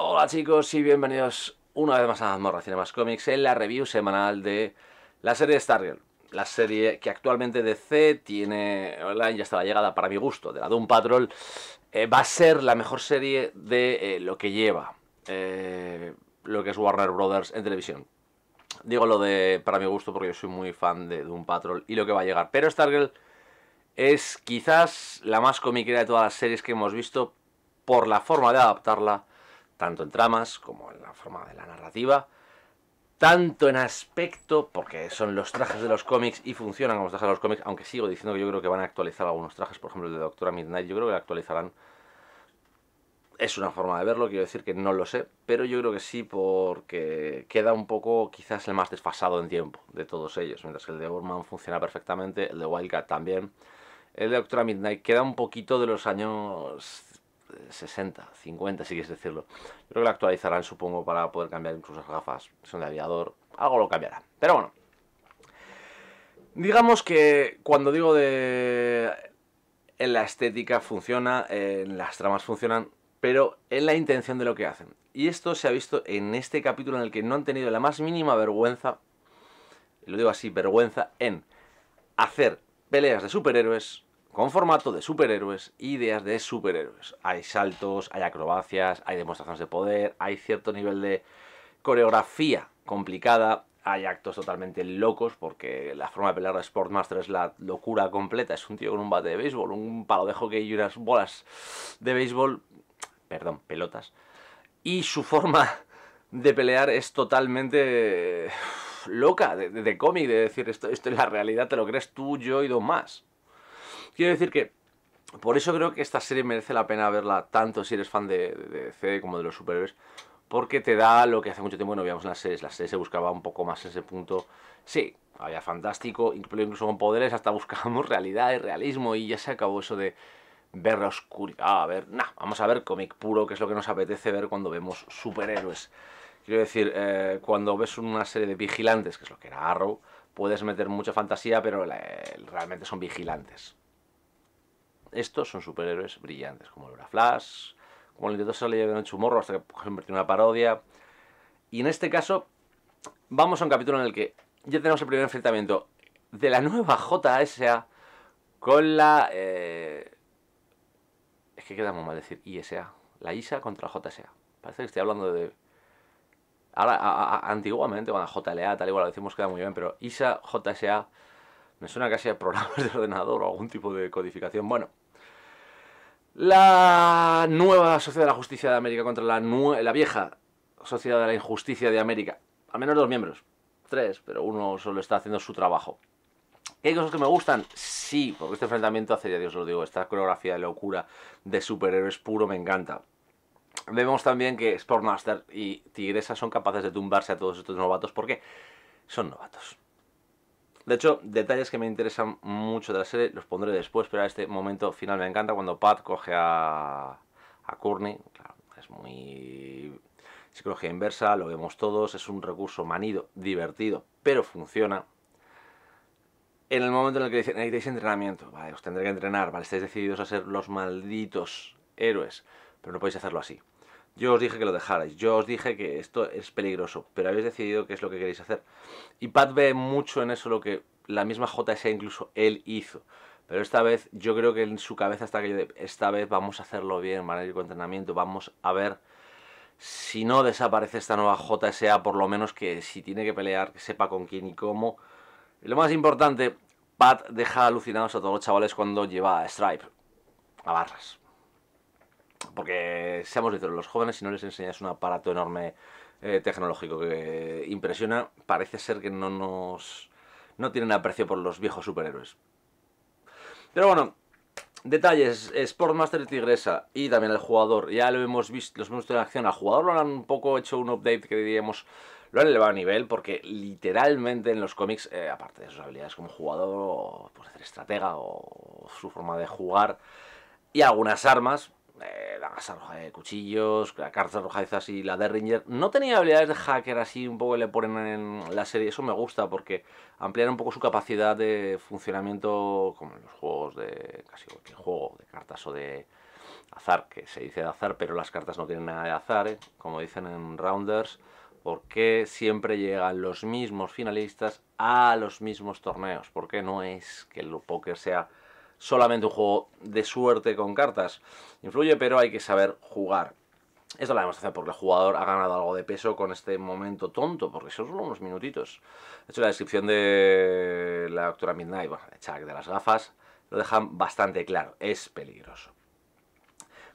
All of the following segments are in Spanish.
Hola chicos y bienvenidos una vez más a Morra Cinemas Comics en la review semanal de la serie Stargirl. La serie que actualmente DC tiene online, ya está la llegada para mi gusto, de la Doom Patrol, eh, va a ser la mejor serie de eh, lo que lleva eh, lo que es Warner Brothers en televisión. Digo lo de para mi gusto porque yo soy muy fan de Doom Patrol y lo que va a llegar. Pero Stargirl es quizás la más comiquera de todas las series que hemos visto por la forma de adaptarla tanto en tramas como en la forma de la narrativa, tanto en aspecto, porque son los trajes de los cómics y funcionan como los trajes de los cómics, aunque sigo diciendo que yo creo que van a actualizar algunos trajes, por ejemplo el de Doctora Midnight, yo creo que lo actualizarán. Es una forma de verlo, quiero decir que no lo sé, pero yo creo que sí porque queda un poco quizás el más desfasado en tiempo de todos ellos, mientras que el de Orman funciona perfectamente, el de Wildcat también. El de Doctora Midnight queda un poquito de los años 60, 50, si quieres decirlo. Yo creo que la actualizarán, supongo, para poder cambiar incluso las gafas. Son de aviador, algo lo cambiará. Pero bueno. Digamos que cuando digo de... En la estética funciona, en las tramas funcionan, pero en la intención de lo que hacen. Y esto se ha visto en este capítulo en el que no han tenido la más mínima vergüenza, lo digo así, vergüenza en hacer peleas de superhéroes con formato de superhéroes ideas de superhéroes. Hay saltos, hay acrobacias, hay demostraciones de poder, hay cierto nivel de coreografía complicada, hay actos totalmente locos, porque la forma de pelear de Sportmaster es la locura completa. Es un tío con un bate de béisbol, un palo de hockey y unas bolas de béisbol, perdón, pelotas. Y su forma de pelear es totalmente loca, de, cómic, de decir esto, esto es la realidad, te lo crees tú, yo y dos más. Quiero decir que por eso creo que esta serie merece la pena verla tanto si eres fan de, de, CD como de los superhéroes, porque te da lo que hace mucho tiempo no veíamos en las series. la serie se buscaba un poco más ese punto. Sí, había fantástico, incluso con poderes, hasta buscábamos realidad y realismo, y ya se acabó eso de ver la oscuridad, a ver, nada vamos a ver cómic puro, que es lo que nos apetece ver cuando vemos superhéroes. Quiero decir, eh, cuando ves una serie de vigilantes, que es lo que era Arrow, puedes meter mucha fantasía, pero realmente son vigilantes. Estos son superhéroes brillantes, como el Flash, como el todos se le de en morro hasta que convirtió en una parodia. Y en este caso, vamos a un capítulo en el que ya tenemos el primer enfrentamiento de la nueva JSA con la. Eh, es que queda muy mal decir ISA. La ISA contra la JSA. Parece que estoy hablando de. Ahora, a, a, antiguamente, cuando JLA, tal igual lo decimos, queda muy bien, pero ISA, JSA me suena casi a programas de ordenador o algún tipo de codificación. Bueno, la nueva Sociedad de la Justicia de América contra la, la vieja Sociedad de la Injusticia de América. Al menos dos miembros. Tres, pero uno solo está haciendo su trabajo. ¿Hay cosas que me gustan? Sí, porque este enfrentamiento hace ya Dios lo digo. Esta coreografía de locura de superhéroes puro me encanta. Vemos también que Sportmaster y Tigresa son capaces de tumbarse a todos estos novatos porque son novatos. De hecho, detalles que me interesan mucho de la serie los pondré después, pero a este momento final me encanta cuando Pat coge a, Courtney. Claro, es muy psicología inversa, lo vemos todos, es un recurso manido, divertido, pero funciona. En el momento en el que dicen, necesitáis entrenamiento, vale, os tendré que entrenar, vale, estáis decididos a ser los malditos héroes, pero no podéis hacerlo así. Yo os dije que lo dejarais, yo os dije que esto es peligroso, pero habéis decidido qué es lo que queréis hacer. Y Pat ve mucho en eso lo que la misma JSA incluso él hizo. Pero esta vez yo creo que en su cabeza está que esta vez vamos a hacerlo bien, van a ir entrenamiento, vamos a ver si no desaparece esta nueva JSA, por lo menos que si tiene que pelear, que sepa con quién y cómo. Y lo más importante, Pat deja alucinados a todos los chavales cuando lleva a Stripe a barras porque seamos sinceros, los jóvenes si no les enseñas un aparato enorme eh, tecnológico que impresiona, parece ser que no nos no tienen aprecio por los viejos superhéroes. Pero bueno, detalles, Sportmaster Tigresa y también el jugador, ya lo hemos visto, los hemos visto en acción, al jugador lo han un poco hecho un update que diríamos lo han elevado a nivel porque literalmente en los cómics, eh, aparte de sus habilidades como jugador, o puede ser estratega o su forma de jugar y algunas armas, Casa Roja de Cuchillos, la Cartas rojas y la Derringer. No tenía habilidades de hacker así, un poco le ponen en la serie. Eso me gusta porque ampliar un poco su capacidad de funcionamiento, como en los juegos de casi cualquier juego, de cartas o de azar, que se dice de azar, pero las cartas no tienen nada de azar, ¿eh? como dicen en Rounders, porque siempre llegan los mismos finalistas a los mismos torneos. Porque no es que el póker sea solamente un juego de suerte con cartas. Influye, pero hay que saber jugar. Esto lo hecho porque el jugador ha ganado algo de peso con este momento tonto, porque son solo unos minutitos. De hecho, la descripción de la doctora Midnight, bueno, de de las gafas, lo dejan bastante claro. Es peligroso.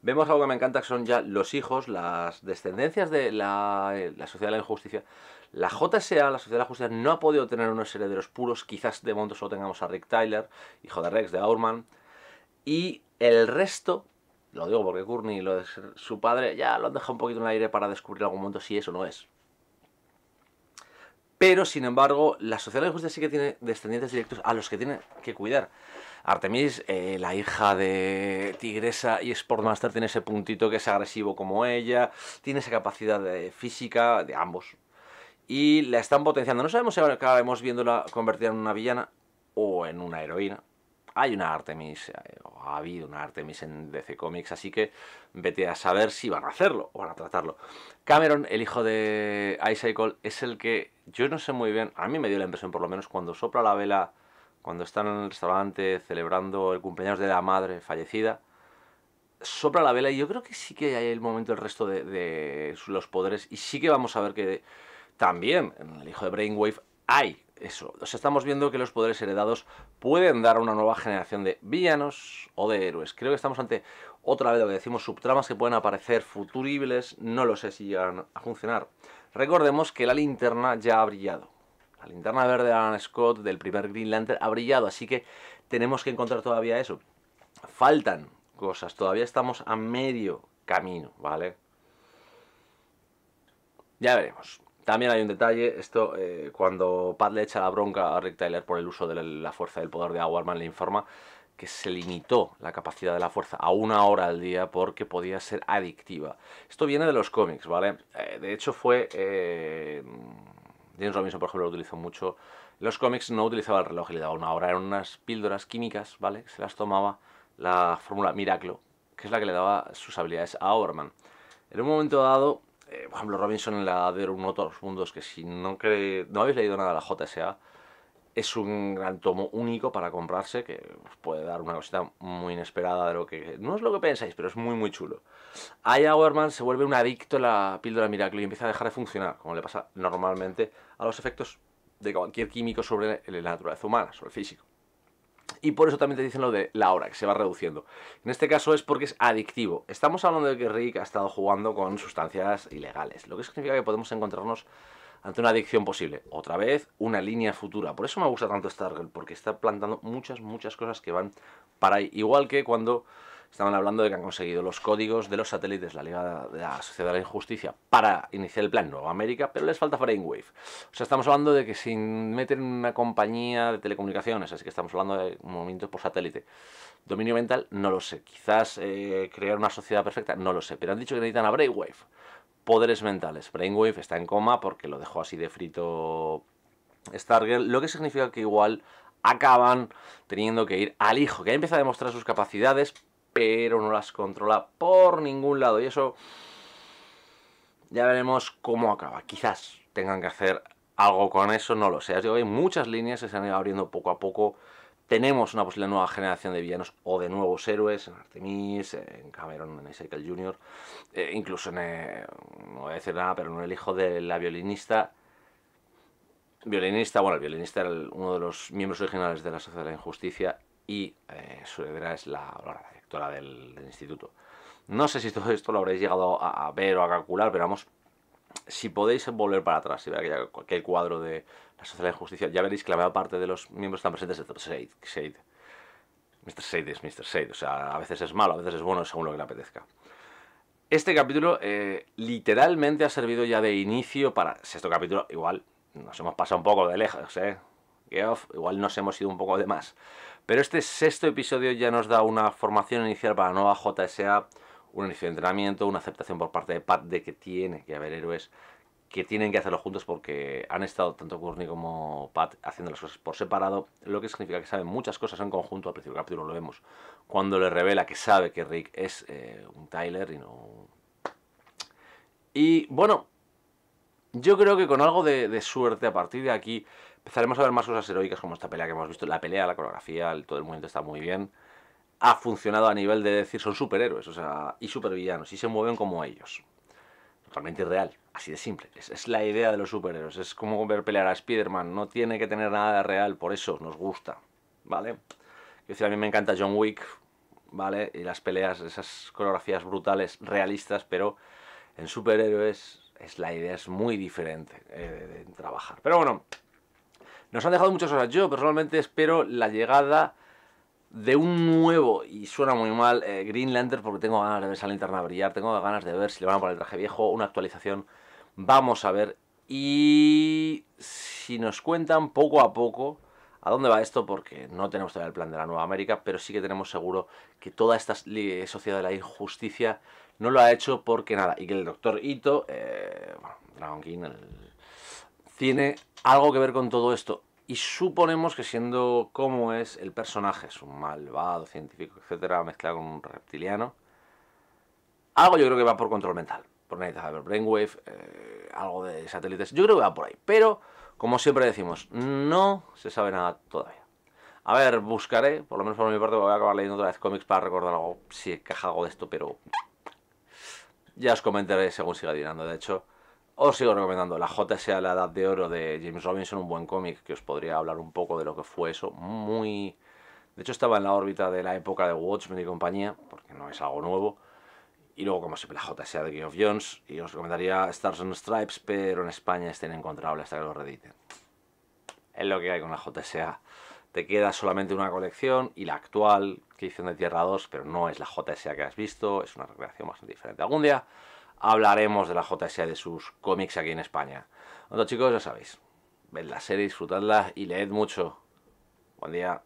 Vemos algo que me encanta, que son ya los hijos, las descendencias de la, eh, sociedad de la injusticia. La JSA, la sociedad de la justicia, no ha podido tener unos herederos puros. Quizás de momento solo tengamos a Rick Tyler, hijo de Rex, de Aurman. Y el resto, lo digo porque Courtney, lo de su padre, ya lo han dejado un poquito en el aire para descubrir algún momento si eso no es. Pero, sin embargo, la sociedad de justicia sí que tiene descendientes directos a los que tiene que cuidar. Artemis, eh, la hija de Tigresa y Sportmaster, tiene ese puntito que es agresivo como ella, tiene esa capacidad física de ambos. Y la están potenciando. No sabemos si acabaremos viéndola convertida en una villana o en una heroína hay una Artemis, eh, o ha habido una Artemis en DC Comics, así que vete a saber si van a hacerlo o van a tratarlo. Cameron, el hijo de Icycle, es el que yo no sé muy bien, a mí me dio la impresión por lo menos cuando sopla la vela, cuando están en el restaurante celebrando el cumpleaños de la madre fallecida, sopla la vela y yo creo que sí que hay el momento del resto de, de los poderes y sí que vamos a ver que también en el hijo de Brainwave hay eso, estamos viendo que los poderes heredados pueden dar a una nueva generación de villanos o de héroes. Creo que estamos ante otra vez lo que decimos, subtramas que pueden aparecer futuribles, no lo sé si llegan a funcionar. Recordemos que la linterna ya ha brillado. La linterna verde de Alan Scott del primer Green Lantern ha brillado, así que tenemos que encontrar todavía eso. Faltan cosas, todavía estamos a medio camino, ¿vale? Ya veremos. También hay un detalle, esto eh, cuando Pat le echa la bronca a Rick Tyler por el uso de la fuerza del poder de Aguarman, le informa que se limitó la capacidad de la fuerza a una hora al día porque podía ser adictiva. Esto viene de los cómics, ¿vale? Eh, de hecho fue... Eh, James Robinson, por ejemplo, lo utilizó mucho. los cómics no utilizaba el reloj le daba una hora. Eran unas píldoras químicas, ¿vale? Se las tomaba la fórmula Miraclo, que es la que le daba sus habilidades a Overman. En un momento dado, eh, por ejemplo, Robinson en la de un otros mundos, que si no, no habéis leído nada de la JSA, es un gran tomo único para comprarse, que os puede dar una cosita muy inesperada de lo que... No es lo que pensáis, pero es muy, muy chulo. Aya se vuelve un adicto a la píldora Miracle y empieza a dejar de funcionar, como le pasa normalmente a los efectos de cualquier químico sobre la naturaleza humana, sobre el físico y por eso también te dicen lo de la hora, que se va reduciendo. En este caso es porque es adictivo. Estamos hablando de que Rick ha estado jugando con sustancias ilegales, lo que significa que podemos encontrarnos ante una adicción posible. Otra vez, una línea futura. Por eso me gusta tanto Stargirl, porque está plantando muchas, muchas cosas que van para ahí. Igual que cuando estaban hablando de que han conseguido los códigos de los satélites la Liga de la Sociedad de la Injusticia para iniciar el plan Nueva América, pero les falta Brainwave. O sea, estamos hablando de que sin meter una compañía de telecomunicaciones, así que estamos hablando de movimientos por satélite. Dominio mental, no lo sé. Quizás eh, crear una sociedad perfecta, no lo sé. Pero han dicho que necesitan a Brainwave. Poderes mentales. Brainwave está en coma porque lo dejó así de frito Stargirl, lo que significa que igual acaban teniendo que ir al hijo, que ha empieza a demostrar sus capacidades, pero no las controla por ningún lado. Y eso ya veremos cómo acaba. Quizás tengan que hacer algo con eso, no lo sé. hay muchas líneas que se han ido abriendo poco a poco. Tenemos una posible nueva generación de villanos o de nuevos héroes en Artemis, en Cameron, en Ezekiel Jr., eh, incluso en. Eh, no voy a decir nada, pero en el hijo de la violinista. Violinista, bueno, el violinista era uno de los miembros originales de la Sociedad de la Injusticia y eh, su heredera es la, la del, instituto. No sé si todo esto lo habréis llegado a, ver o a calcular, pero vamos, si podéis volver para atrás y ver aquel, cuadro de la sociedad de justicia, ya veréis que la mayor parte de los miembros están presentes de Mr. Shade. Mr. Shade es Mr. Shade, o sea, a veces es malo, a veces es bueno, según lo que le apetezca. Este capítulo eh, literalmente ha servido ya de inicio para... Sexto capítulo, igual nos hemos pasado un poco de lejos, ¿eh? igual nos hemos ido un poco de más. Pero este sexto episodio ya nos da una formación inicial para la nueva JSA, un inicio de entrenamiento, una aceptación por parte de Pat de que tiene que haber héroes, que tienen que hacerlo juntos porque han estado tanto Courtney como Pat haciendo las cosas por separado, lo que significa que saben muchas cosas en conjunto. Al principio del capítulo lo vemos cuando le revela que sabe que Rick es eh, un Tyler y no. Y bueno, yo creo que con algo de suerte a partir de aquí Empezaremos a ver más cosas heroicas como esta pelea que hemos visto. La pelea, la coreografía, todo el movimiento está muy bien. Ha funcionado a nivel de decir son superhéroes, o sea, y supervillanos, y se mueven como ellos. Totalmente irreal, así de simple. Es, la idea de los superhéroes, es como ver pelear a Spider-Man, no tiene que tener nada de real, por eso nos gusta, ¿vale? Yo decir, a mí me encanta John Wick, ¿vale? Y las peleas, esas coreografías brutales, realistas, pero en superhéroes es la idea es muy diferente eh, de trabajar. Pero bueno, nos han dejado muchas horas, Yo personalmente espero la llegada de un nuevo, y suena muy mal, greenlander eh, Green porque tengo ganas de ver esa linterna brillar, tengo ganas de ver si le van a poner el traje viejo, una actualización. Vamos a ver. Y si nos cuentan poco a poco a dónde va esto, porque no tenemos todavía el plan de la Nueva América, pero sí que tenemos seguro que toda esta sociedad de la injusticia no lo ha hecho porque nada, y que el doctor Ito, eh, bueno, Dragon King, el tiene algo que ver con todo esto. Y suponemos que siendo como es el personaje, es un malvado científico, etcétera, mezclado con un reptiliano, algo yo creo que va por control mental, por ver brainwave, eh, algo de satélites, yo creo que va por ahí. Pero, como siempre decimos, no se sabe nada todavía. A ver, buscaré, por lo menos por mi parte, voy a acabar leyendo otra vez cómics para recordar algo, si encaja algo de esto, pero ya os comentaré según siga tirando. De hecho, os sigo recomendando La JSA, la edad de oro de James Robinson, un buen cómic que os podría hablar un poco de lo que fue eso. Muy... De hecho estaba en la órbita de la época de Watchmen y compañía, porque no es algo nuevo. Y luego, como siempre, la JSA de King of Jones. Y os recomendaría Stars and Stripes, pero en España está encontrables hasta que lo rediten Es lo que hay con la JSA. Te queda solamente una colección y la actual, que hicieron de Tierra 2, pero no es la JSA que has visto, es una recreación bastante diferente. Algún día hablaremos de la JSA de sus cómics aquí en España. Bueno, chicos, ya sabéis, ved la serie, disfrutadla y leed mucho. Buen día.